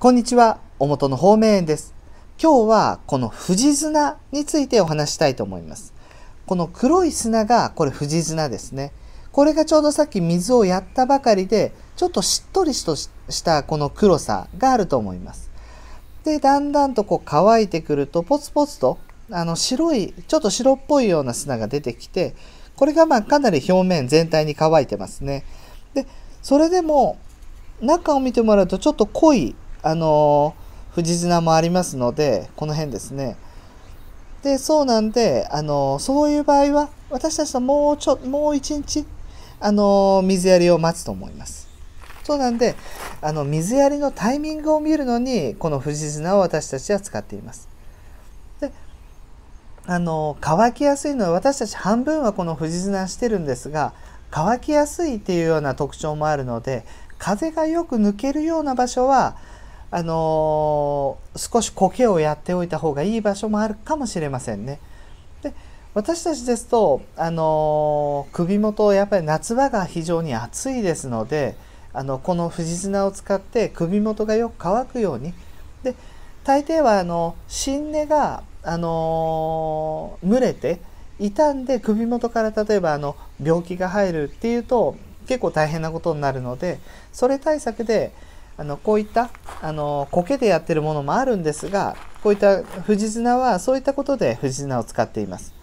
こんにちは、おもの方面園です。今日はこの藤砂についてお話したいと思います。この黒い砂が、これ藤砂ですね。これがちょうどさっき水をやったばかりで、ちょっとしっとりしたこの黒さがあると思います。で、だんだんとこう乾いてくると、ポツポツと、あの白い、ちょっと白っぽいような砂が出てきて、これがまあかなり表面全体に乾いてますね。で、それでも中を見てもらうとちょっと濃いあの藤綱もありますので、この辺ですね。で、そうなんで、あのそういう場合は、私たちはもうちょ、もう一日、あの水やりを待つと思います。そうなんで、あの、水やりのタイミングを見るのに、この藤綱を私たちは使っています。で、あの、乾きやすいのは、私たち半分はこの藤綱してるんですが、乾きやすいっていうような特徴もあるので、風がよく抜けるような場所は、あのー、少し苔をやっておいた方がいい場所もあるかもしれませんね。で私たちですと、あのー、首元やっぱり夏場が非常に暑いですのであのこの藤砂を使って首元がよく乾くようにで大抵はあの新根が、あのー、蒸れて傷んで首元から例えばあの病気が入るっていうと結構大変なことになるのでそれ対策であのこういったあの苔でやってるものもあるんですがこういった藤綱はそういったことで藤綱を使っています。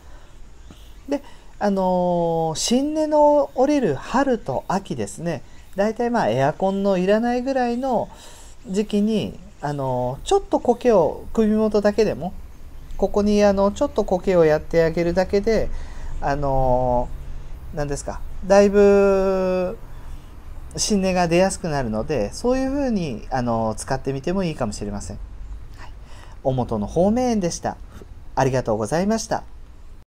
であの新根の降りる春と秋ですね大体まあエアコンのいらないぐらいの時期にあのちょっと苔を首元だけでもここにあのちょっと苔をやってあげるだけであの何ですかだいぶ新値が出やすくなるのでそういうふうにあの使ってみてもいいかもしれません。はい、お元の方面でした。ありがとうございました。